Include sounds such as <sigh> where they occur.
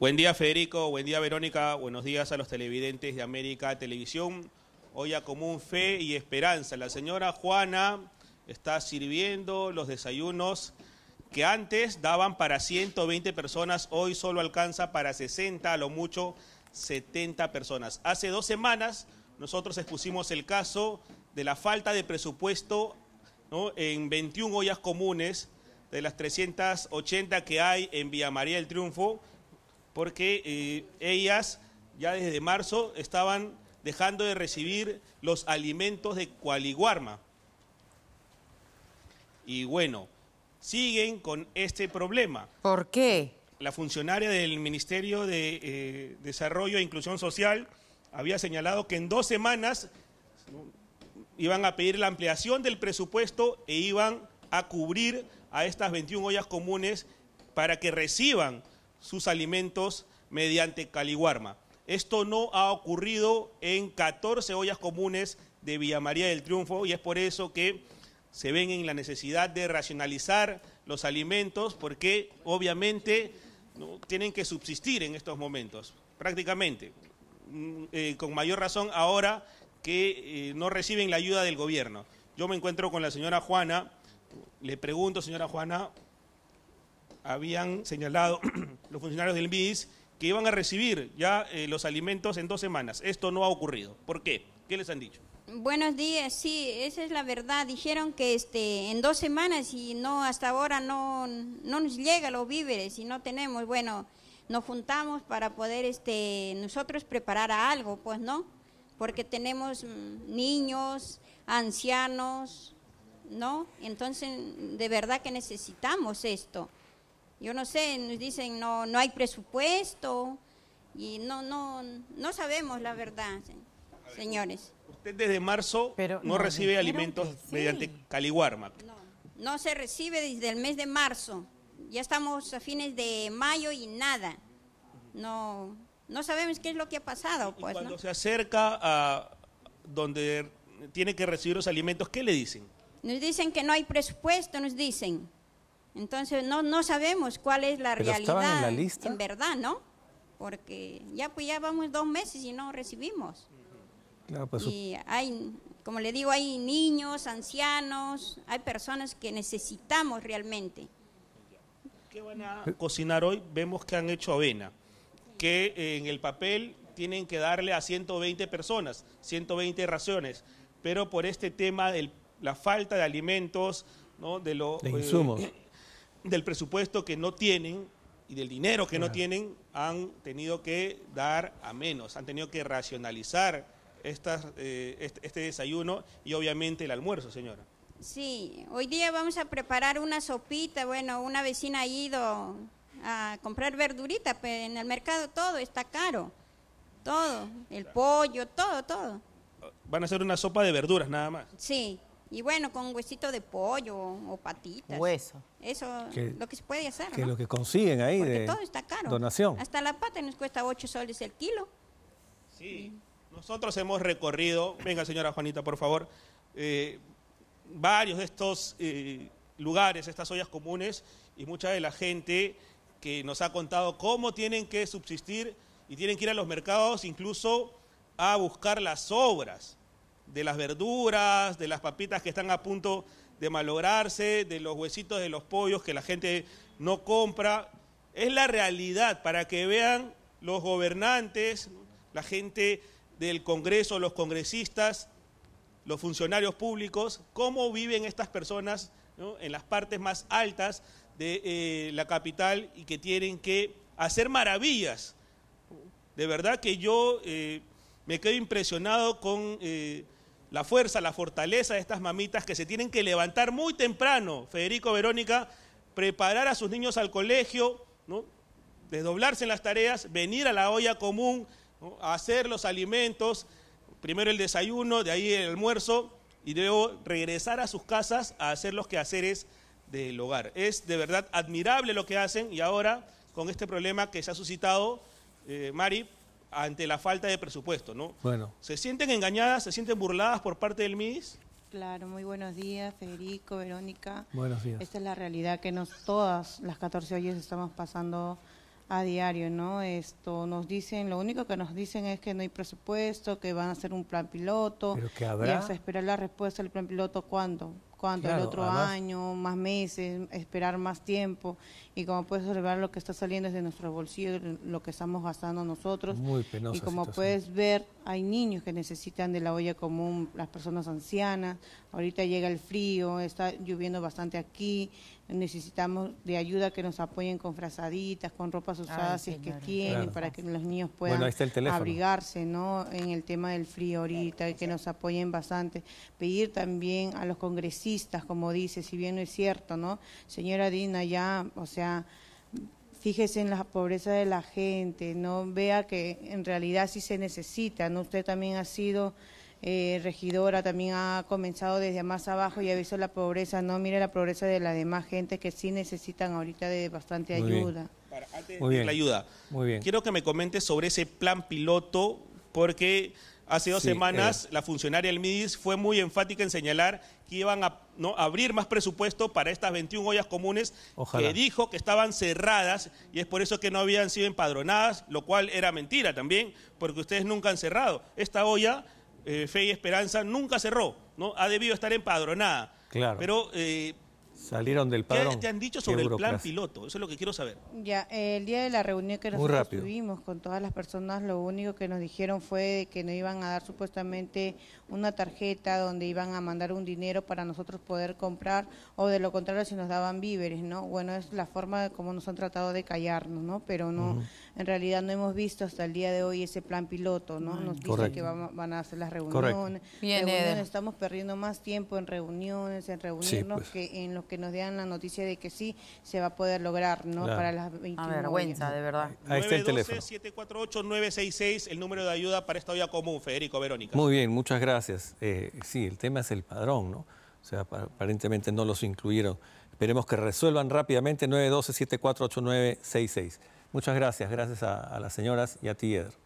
Buen día Federico, buen día Verónica, buenos días a los televidentes de América Televisión. Hoy a Común Fe y Esperanza. La señora Juana está sirviendo los desayunos que antes daban para 120 personas, hoy solo alcanza para 60, a lo mucho 70 personas. Hace dos semanas nosotros expusimos el caso de la falta de presupuesto en 21 ollas comunes de las 380 que hay en Villa María del Triunfo porque eh, ellas ya desde marzo estaban dejando de recibir los alimentos de Cualiguarma. Y bueno, siguen con este problema. ¿Por qué? La funcionaria del Ministerio de eh, Desarrollo e Inclusión Social había señalado que en dos semanas iban a pedir la ampliación del presupuesto e iban a cubrir a estas 21 ollas comunes para que reciban sus alimentos mediante Caliwarma. Esto no ha ocurrido en 14 ollas comunes de Villa María del Triunfo y es por eso que se ven en la necesidad de racionalizar los alimentos porque obviamente ¿no? tienen que subsistir en estos momentos, prácticamente. Mm, eh, con mayor razón ahora que eh, no reciben la ayuda del gobierno. Yo me encuentro con la señora Juana, le pregunto, señora Juana, habían señalado <clears throat> los funcionarios del MIS que iban a recibir ya eh, los alimentos en dos semanas. Esto no ha ocurrido. ¿Por qué? ¿Qué les han dicho? Buenos días, sí, esa es la verdad. Dijeron que este, en dos semanas y no hasta ahora no, no nos llega los víveres y no tenemos. Bueno, nos juntamos para poder este, nosotros preparar algo, pues no, porque tenemos mm, niños, ancianos, ¿no? Entonces, de verdad que necesitamos esto. Yo no sé, nos dicen no, no hay presupuesto y no, no, no sabemos la verdad, señores. Usted desde marzo no, recibe alimentos mediante Caliguarma. No, no se recibe desde el mes de marzo. Ya estamos a fines de mayo y nada. No, no sabemos qué es lo que ha pasado. Pues, cuando se acerca a donde tiene que recibir los alimentos, ¿qué le dicen? Nos dicen que no hay presupuesto, nos dicen. Entonces no, no sabemos cuál es la realidad en, verdad, ¿no? Porque ya pues ya vamos dos meses y no recibimos. Claro, pues, y hay, como le digo, hay niños, ancianos, hay personas que necesitamos realmente. ¿Qué van a cocinar hoy? Vemos que han hecho avena, que eh, en el papel tienen que darle a 120 personas, 120 raciones, pero por este tema de la falta de alimentos, ¿no? de, los... Eh, insumos del presupuesto que no tienen y del dinero que no tienen han tenido que dar a menos, han tenido que racionalizar estas, eh, este, este, desayuno y obviamente el almuerzo, señora. Sí, hoy día vamos a preparar una sopita, bueno, una vecina ha ido a comprar verdurita, pero en el mercado todo está caro, todo, el pollo, todo, todo. Van a hacer una sopa de verduras nada más. Sí. Y bueno, con huesito de pollo o patitas. Hueso. Eso, es lo que se puede hacer. Que es lo que consiguen ahí todo está caro. donación. Hasta la pata nos cuesta 8 soles el kilo. Sí, nosotros hemos recorrido, venga señora Juanita, por favor, eh, varios de estos eh, lugares, estas ollas comunes, y mucha de la gente que nos ha contado cómo tienen que subsistir y tienen que ir a los mercados incluso a buscar las obras de las verduras, de las papitas que están a punto de malograrse, de los huesitos de los pollos que la gente no compra. Es la realidad para que vean los gobernantes, la gente del Congreso, los congresistas, los funcionarios públicos, cómo viven estas personas en las partes más altas de eh, la capital y que tienen que hacer maravillas. De verdad que yo eh, me quedo impresionado con eh, la fuerza, la fortaleza de estas mamitas que se tienen que levantar muy temprano, Federico, Verónica, preparar a sus niños al colegio, ¿no? desdoblarse en las tareas, venir a la olla común, hacer los alimentos, primero el desayuno, de ahí el almuerzo, y luego regresar a sus casas a hacer los quehaceres del hogar. Es de verdad admirable lo que hacen y ahora con este problema que se ha suscitado, eh, Mari, ante la falta de presupuesto, ¿no? Bueno. ¿Se sienten engañadas, se sienten burladas por parte del MIS? Claro, muy buenos días, Federico, Verónica. Buenos días. Esta es la realidad que nos todas las 14 ollas estamos pasando a diario, ¿no? Esto nos dicen, lo único que nos dicen es que no hay presupuesto, que van a hacer un plan piloto. Pero que habrá. Ya se espera la respuesta del plan piloto cuándo, cuando el otro año, más meses, esperar más tiempo. Y como puedes observar, lo que está saliendo es de nuestros bolsillos, lo que estamos gastando nosotros. Muy Y como puedes ver, hay niños que necesitan de la olla común, las personas ancianas. Ahorita llega el frío, está lloviendo bastante aquí. Necesitamos de ayuda que nos apoyen con frazaditas, con ropas usadas, si es que tienen, para que los niños puedan abrigarse ¿no? en el tema del frío ahorita, que nos apoyen bastante. Pedir también a los congresistas como dice, si bien no es cierto, ¿no? Señora Dina, ya, o sea, fíjese en la pobreza de la gente, no vea que en realidad sí se necesita, ¿no? Usted también ha sido eh, regidora, también ha comenzado desde más abajo y ha visto la pobreza, ¿no? Mire la pobreza de la demás gente que sí necesitan ahorita de bastante ayuda. antes Muy de bien. la ayuda, Muy bien. quiero que me comente sobre ese plan piloto, porque Hace dos semanas, eh. la funcionaria del MIDIS fue muy enfática en señalar que iban a ¿no? abrir más presupuesto para estas 21 ollas comunes que dijo que estaban cerradas y es por eso que no habían sido empadronadas, lo cual era mentira también, porque ustedes nunca han cerrado. Esta olla, eh, Fe y Esperanza, nunca cerró, ¿no? ha debido estar empadronada. Claro. Pero eh, Salieron del padrón. ¿Qué te han dicho sobre el plan piloto? Eso es lo que quiero saber. Ya, el día de la reunión que nosotros tuvimos con todas las personas, lo único que nos dijeron fue que nos iban a dar supuestamente una tarjeta donde iban a mandar un dinero para nosotros poder comprar, o de lo contrario, si nos daban víveres, ¿no? Bueno, es la forma como nos han tratado de callarnos, ¿no? Pero no, en realidad no hemos visto hasta el día de hoy ese plan piloto, ¿no? Nos dicen que van, a hacer las reuniones. Bien, estamos perdiendo más tiempo en reuniones, en reunirnos pues. que en los que nos den la noticia de que sí se va a poder lograr, ¿no? Para las 21 A ah, vergüenza, de verdad. Ahí está el teléfono. 748-966, el número de ayuda para esta vía común, Federico Verónica. Muy bien, muchas gracias. Eh, sí, el tema es el padrón, ¿no? O sea, aparentemente no los incluyeron. Esperemos que resuelvan rápidamente 912 966 Muchas gracias, gracias a, a las señoras y a ti, Ed.